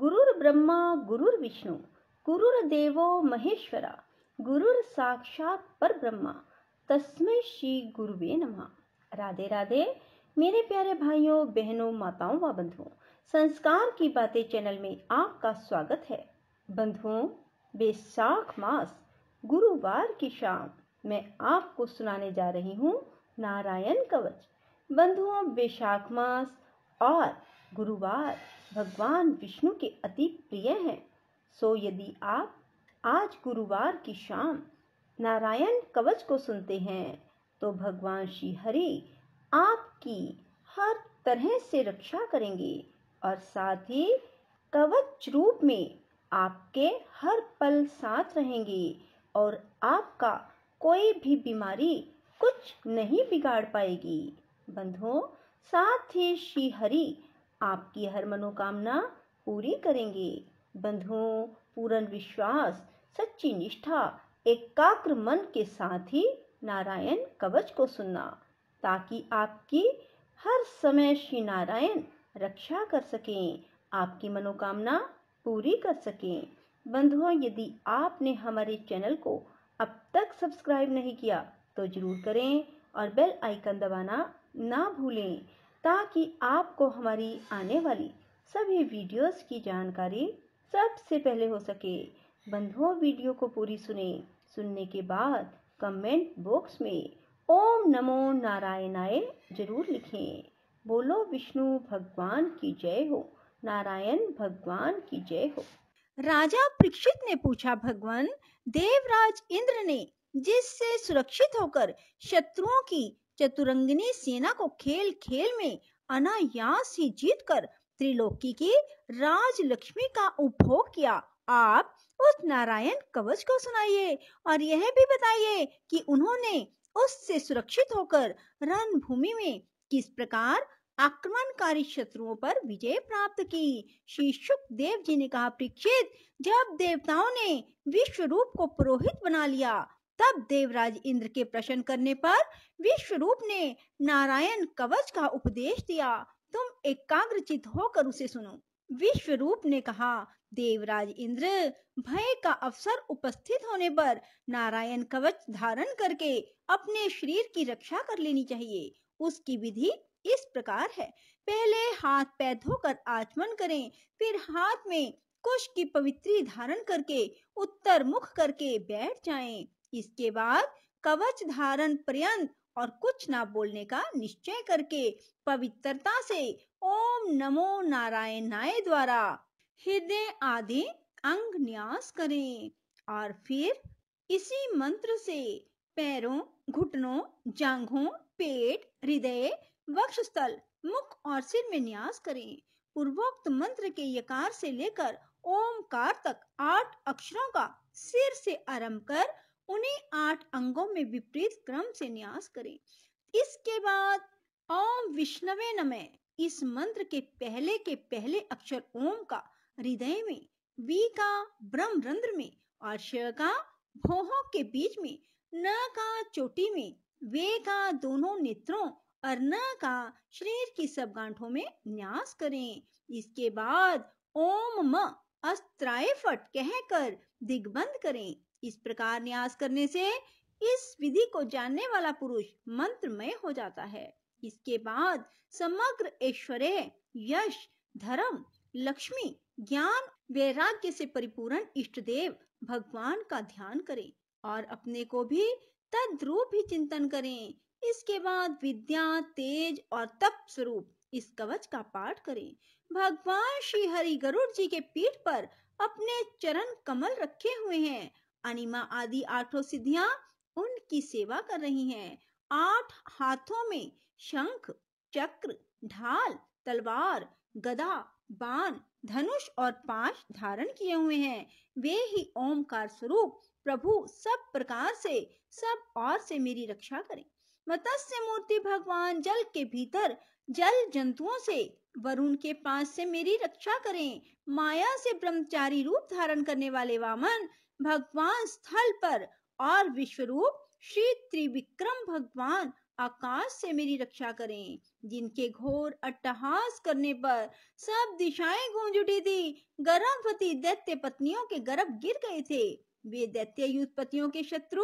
विष्णु गुरुर देवो महेश्वरा गुरुर साक्षात पर ब्रह्मा तस्में श्री गुरुवे नमः राधे राधे मेरे प्यारे भाइयों बहनों माताओं व बंधुओं संस्कार की बातें चैनल में आपका स्वागत है बंधुओं बेसाख मास गुरुवार की शाम मैं आपको सुनाने जा रही हूँ नारायण कवच बंधुओं बेसाख मास और गुरुवार भगवान विष्णु के अति प्रिय हैं सो यदि आप आज गुरुवार की शाम नारायण कवच को सुनते हैं तो भगवान श्री हरि आपकी हर तरह से रक्षा करेंगे और साथ ही कवच रूप में आपके हर पल साथ रहेंगे और आपका कोई भी बीमारी कुछ नहीं बिगाड़ पाएगी बंधुओं साथ ही श्री हरि आपकी हर मनोकामना पूरी करेंगे बंधुओं पूर्ण विश्वास सच्ची निष्ठा एकाग्र मन के साथ ही नारायण कवच को सुनना ताकि आपकी हर समय श्री नारायण रक्षा कर सकें आपकी मनोकामना पूरी कर सकें बंधुओं यदि आपने हमारे चैनल को अब तक सब्सक्राइब नहीं किया तो ज़रूर करें और बेल आइकन दबाना ना भूलें ताकि आपको हमारी आने वाली सभी वीडियोस की जानकारी सबसे पहले हो सके बंधुओं वीडियो को पूरी सुने सुनने के बाद कमेंट बॉक्स में ओम नमो नारायणाय जरूर लिखें बोलो विष्णु भगवान की जय हो नारायण भगवान की जय हो राजा परीक्षित ने पूछा भगवान देवराज इंद्र ने जिससे सुरक्षित होकर शत्रुओं की चतुरंगिनी सेना को खेल खेल में अनायास ही कर त्रिलोकी की राज लक्ष्मी का उपभोग किया आप उस नारायण कवच को सुनाइए और यह भी बताइए कि उन्होंने उससे सुरक्षित होकर रणभूमि में किस प्रकार आक्रमणकारी शत्रुओं पर विजय प्राप्त की श्री देव जी ने कहा परीक्षित जब देवताओं ने विश्व रूप को पुरोहित बना लिया तब देवराज इंद्र के प्रश्न करने पर विश्व रूप ने नारायण कवच का उपदेश दिया तुम एकाग्रचित होकर उसे सुनो विश्व रूप ने कहा देवराज इंद्र भय का अवसर उपस्थित होने पर नारायण कवच धारण करके अपने शरीर की रक्षा कर लेनी चाहिए उसकी विधि इस प्रकार है पहले हाथ पैर धोकर आचमन करें फिर हाथ में कुश की पवित्री धारण करके उत्तर मुख करके बैठ जाएं। इसके बाद कवच धारण पर्यंत और कुछ ना बोलने का निश्चय करके पवित्रता से ओम नमो नारायण नाय द्वारा हृदय आदि अंग न्यास करें और फिर इसी मंत्र से पैरों घुटनों जांघों पेट हृदय वक्ष स्थल मुख और सिर में न्यास करें पूर्वोक्त मंत्र के यकार से लेकर ओमकार तक आठ अक्षरों का सिर से आरंभ कर उन्हें आठ अंगों में विपरीत क्रम से न्यास करें इसके बाद ओम विष्णवे नमः इस मंत्र के पहले के पहले अक्षर ओम का हृदय में वी का ब्रह्म रंध्र में और श का भोहों के बीच में न का चोटी में वे का दोनों नेत्रों और न का शरीर की सब गांठों में न्यास करें इसके बाद ओम म अस्त्राय फट कहकर दिग्बंद करें इस प्रकार न्यास करने से इस विधि को जानने वाला पुरुष मंत्रमय हो जाता है इसके बाद समग्र ऐश्वर्य यश धर्म लक्ष्मी ज्ञान वैराग्य से परिपूर्ण इष्ट देव भगवान का ध्यान करें और अपने को भी तद्रूप ही चिंतन करें इसके बाद विद्या तेज और तप स्वरूप इस कवच का पाठ करें भगवान श्री हरि गरुड़ जी के पीठ पर अपने चरण कमल रखे हुए हैं अनिमा आदि आठों सिद्धियां उनकी सेवा कर रही हैं आठ हाथों में शंख चक्र ढाल तलवार गदा बाण धनुष और पांच धारण किए हुए हैं वे ही ओमकार स्वरूप प्रभु सब प्रकार से सब और से मेरी रक्षा करें मत्स्य मूर्ति भगवान जल के भीतर जल जंतुओं से वरुण के पास से मेरी रक्षा करें माया से ब्रह्मचारी रूप धारण करने वाले वामन भगवान स्थल पर और विश्वरूप श्री त्रिविक्रम भगवान आकाश से मेरी रक्षा करें जिनके घोर अट्टहास करने पर सब दिशाएं गूंज उठी थी गर्भवती दैत्य पत्नियों के गर्भ गिर गए थे वे दैत्य युद्ध पतियों के शत्रु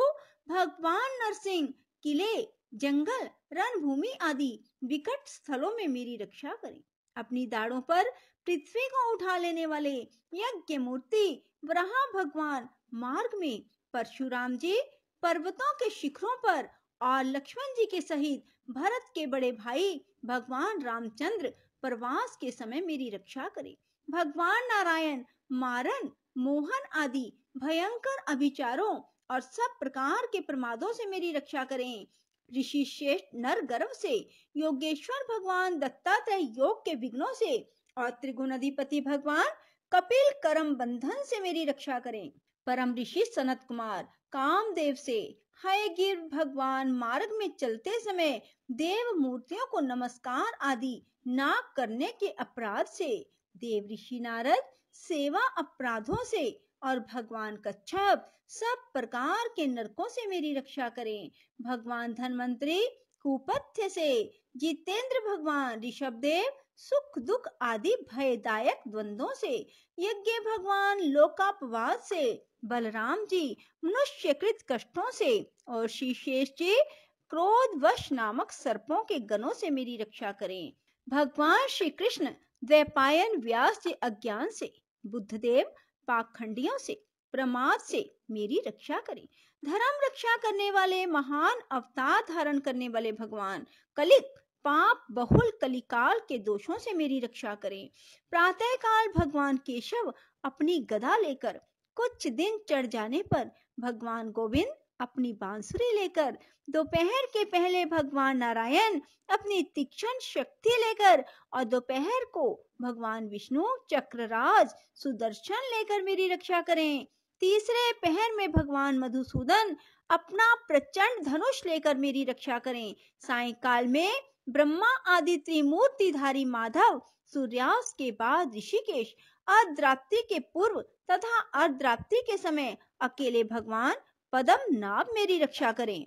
भगवान नरसिंह किले जंगल रणभूमि आदि विकट स्थलों में मेरी रक्षा करें अपनी दाढ़ों पर पृथ्वी को उठा लेने वाले यज्ञ मूर्ति ब्रह्मा भगवान मार्ग में परशुराम जी पर्वतों के शिखरों पर और लक्ष्मण जी के सहित भरत के बड़े भाई भगवान रामचंद्र प्रवास के समय मेरी रक्षा करे भगवान नारायण मारन मोहन आदि भयंकर अभिचारों और सब प्रकार के प्रमादों से मेरी रक्षा करें ऋषि श्रेष्ठ नर गर्व से योगेश्वर भगवान दत्तात्रेय योग के विघ्नों से और अधिपति भगवान कपिल करम बंधन से मेरी रक्षा करें परम ऋषि सनत कुमार कामदेव से हाय गिर भगवान मार्ग में चलते समय देव मूर्तियों को नमस्कार आदि ना करने के अपराध से देव ऋषि नारद सेवा अपराधों से और भगवान कच्छप सब प्रकार के नरकों से मेरी रक्षा करें भगवान धनवंतरी कुपथ्य से जितेंद्र भगवान ऋषभ देव सुख दुख आदि भयदायक द्वंद्वों से यज्ञ भगवान लोकापवाद से बलराम जी मनुष्यकृत कष्टों से और शीशेष जी वश नामक सर्पों के गनों से मेरी रक्षा करें भगवान श्री कृष्ण द्वैपायन व्यास जी अज्ञान से बुद्धदेव पाखंडियों से प्रमाद से मेरी रक्षा करें धर्म रक्षा करने वाले महान अवतार धारण करने वाले भगवान कलिक पाप बहुल कलिकाल के दोषों से मेरी रक्षा करें प्रातः काल भगवान केशव अपनी गदा लेकर कुछ दिन चढ़ जाने पर भगवान गोविंद अपनी बांसुरी लेकर दोपहर के पहले भगवान नारायण अपनी तीक्ष्ण शक्ति लेकर और दोपहर को भगवान विष्णु चक्रराज सुदर्शन लेकर मेरी रक्षा करें तीसरे पहर में भगवान मधुसूदन अपना प्रचंड धनुष लेकर मेरी रक्षा करें सायकाल में ब्रह्मा आदि त्रिमूर्तिधारी माधव सूर्यास्त के बाद ऋषिकेश अर्द्राप्ति के पूर्व तथा अर्द्राप्ति के समय अकेले भगवान पदम नाभ मेरी रक्षा करें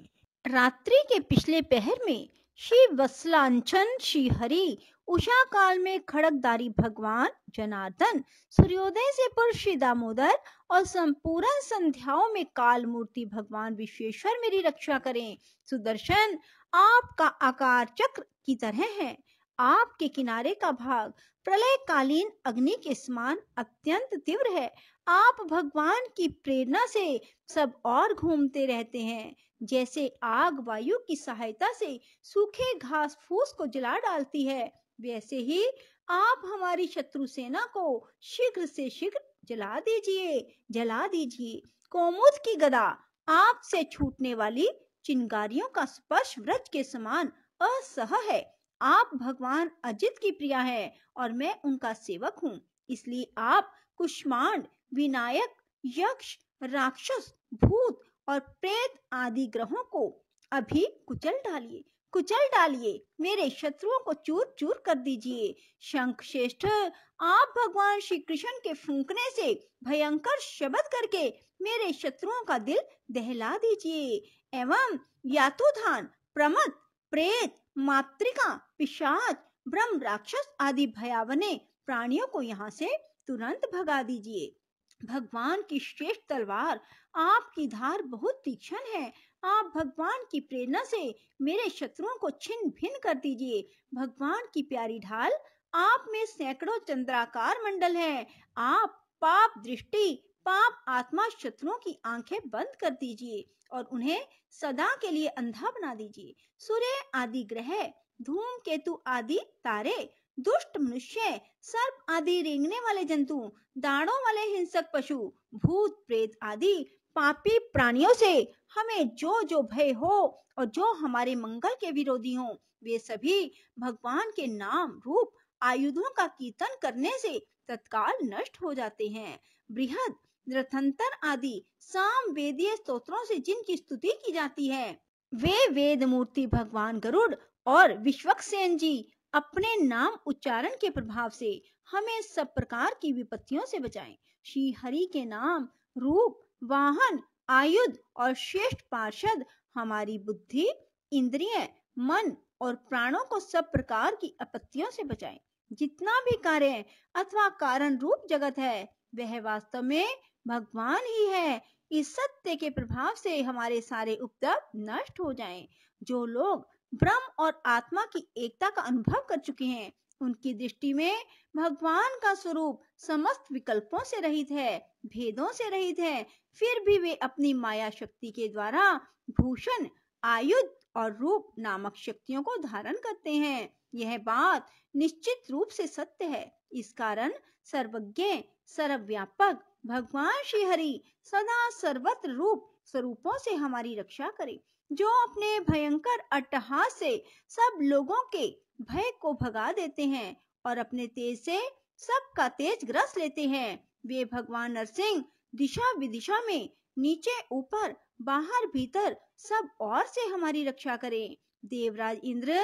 रात्रि के पिछले पहर में श्री वसलांचन श्री हरि उषा काल में खड़कदारी भगवान जनार्दन सूर्योदय से पूर्व श्री दामोदर और संपूर्ण संध्याओं में काल मूर्ति भगवान विश्वेश्वर मेरी रक्षा करें सुदर्शन आपका आकार चक्र की तरह है आपके किनारे का भाग प्रलय कालीन अग्नि के समान अत्यंत तीव्र है आप भगवान की प्रेरणा से सब और घूमते रहते हैं जैसे आग वायु की सहायता से सूखे घास फूस को जला डालती है वैसे ही आप हमारी शत्रु सेना को शीघ्र से शीघ्र जला दीजिए जला दीजिए कोमुद की गदा आपसे छूटने वाली चिंगारियों का स्पर्श व्रज के समान असह है आप भगवान अजित की प्रिया है और मैं उनका सेवक हूँ इसलिए आप कुष्मांड विनायक यक्ष राक्षस भूत और प्रेत आदि ग्रहों को अभी कुचल डालिए कुचल डालिए मेरे शत्रुओं को चूर चूर कर दीजिए शंख श्रेष्ठ आप भगवान श्री कृष्ण के फूंकने से भयंकर शब्द करके मेरे शत्रुओं का दिल दहला दीजिए एवं यातुधान प्रमद प्रेत मातृका पिशाच ब्रह्म राक्षस आदि भयावने प्राणियों को यहाँ से तुरंत भगा दीजिए भगवान की श्रेष्ठ तलवार आपकी धार बहुत तीक्ष्ण है आप भगवान की प्रेरणा से मेरे शत्रुओं को छिन्न भिन्न कर दीजिए भगवान की प्यारी ढाल आप में सैकड़ों चंद्राकार मंडल है आप पाप दृष्टि पाप आत्मा शत्रुओं की आंखें बंद कर दीजिए और उन्हें सदा के लिए अंधा बना दीजिए सूर्य आदि ग्रह धूम केतु आदि तारे दुष्ट मनुष्य सर्प आदि रेंगने वाले जंतु दाणों वाले हिंसक पशु भूत प्रेत आदि पापी प्राणियों से हमें जो जो भय हो और जो हमारे मंगल के विरोधी हो वे सभी भगवान के नाम रूप आयुधों का कीर्तन करने से तत्काल नष्ट हो जाते हैं बृहद रथंतर आदि साम वेदीय स्त्रोत्रों से जिनकी स्तुति की जाती है वे वेद मूर्ति भगवान गरुड़ और विश्वक्सेन जी अपने नाम उच्चारण के प्रभाव से हमें सब प्रकार की विपत्तियों से बचाएं। श्री हरि के नाम रूप वाहन आयुध और श्रेष्ठ पार्षद हमारी बुद्धि इंद्रिय मन और प्राणों को सब प्रकार की आपत्तियों से बचाएं। जितना भी कार्य अथवा कारण रूप जगत है वह वास्तव में भगवान ही है इस सत्य के प्रभाव से हमारे सारे उपद्रव नष्ट हो जाएं। जो लोग ब्रह्म और आत्मा की एकता का अनुभव कर चुके हैं उनकी दृष्टि में भगवान का स्वरूप समस्त विकल्पों से रहित है भेदों से रहित है फिर भी वे अपनी माया शक्ति के द्वारा भूषण आयुध और रूप नामक शक्तियों को धारण करते हैं यह बात निश्चित रूप से सत्य है इस कारण सर्वज्ञ सर्वव्यापक भगवान श्री हरि सदा सर्वत्र रूप स्वरूपों से हमारी रक्षा करे जो अपने भयंकर अट्टहास से सब लोगों के भय को भगा देते हैं और अपने तेज से सबका तेज ग्रस लेते हैं वे भगवान नरसिंह दिशा विदिशा में नीचे ऊपर बाहर भीतर सब और से हमारी रक्षा करें देवराज इंद्र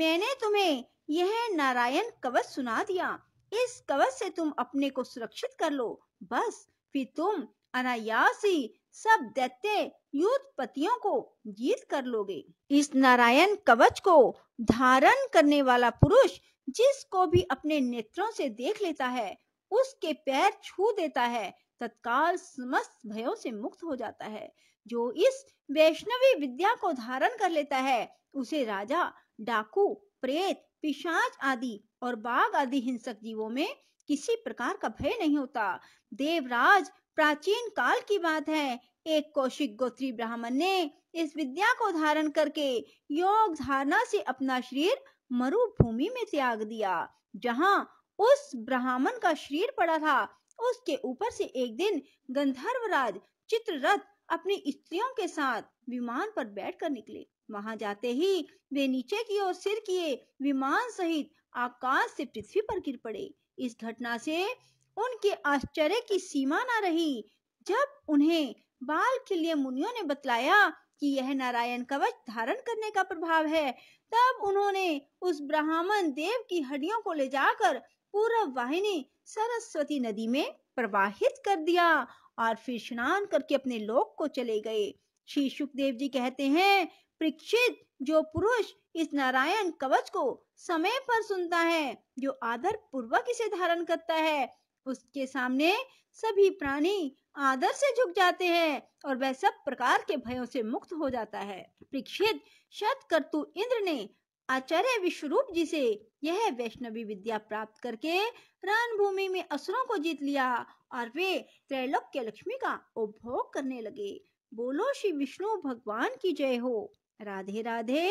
मैंने तुम्हें यह नारायण कवच सुना दिया इस कवच से तुम अपने को सुरक्षित कर लो बस फिर तुम अनायास ही सब दैत्य युद्धपतियों को जीत कर लोगे इस नारायण कवच को धारण करने वाला पुरुष जिसको भी अपने नेत्रों से देख लेता है उसके पैर छू देता है तत्काल समस्त भयों से मुक्त हो जाता है जो इस वैष्णवी विद्या को धारण कर लेता है उसे राजा डाकू प्रेत पिशाच आदि और बाघ आदि हिंसक जीवों में किसी प्रकार का भय नहीं होता देवराज प्राचीन काल की बात है एक कौशिक गोत्री ब्राह्मण ने इस विद्या को धारण करके योग धारणा से अपना शरीर मरुभूमि में त्याग दिया जहाँ उस ब्राह्मण का शरीर पड़ा था उसके ऊपर से एक दिन गंधर्वराज चित्ररथ अपनी स्त्रियों के साथ विमान पर बैठकर निकले वहां जाते ही वे नीचे की ओर सिर किए विमान सहित आकाश से पृथ्वी पर गिर पड़े इस घटना से उनके आश्चर्य की सीमा न रही जब उन्हें बाल के लिए मुनियों ने बतलाया कि यह नारायण कवच धारण करने का प्रभाव है तब उन्होंने उस ब्राह्मण देव की हड्डियों को ले जाकर पूरा वाहिनी सरस्वती नदी में प्रवाहित कर दिया और फिर स्नान करके अपने लोक को चले गए श्री सुखदेव जी कहते हैं प्रक्षित जो पुरुष इस नारायण कवच को समय पर सुनता है जो आदर पूर्वक इसे धारण करता है उसके सामने सभी प्राणी आदर से झुक जाते हैं और वह सब प्रकार के भयों से मुक्त हो जाता है शत करतु इंद्र ने आचार्य विश्वरूप जी से यह वैष्णवी विद्या प्राप्त करके रणभूमि में असुरों को जीत लिया और वे त्रैलोक के लक्ष्मी का उपभोग करने लगे बोलो श्री विष्णु भगवान की जय हो राधे राधे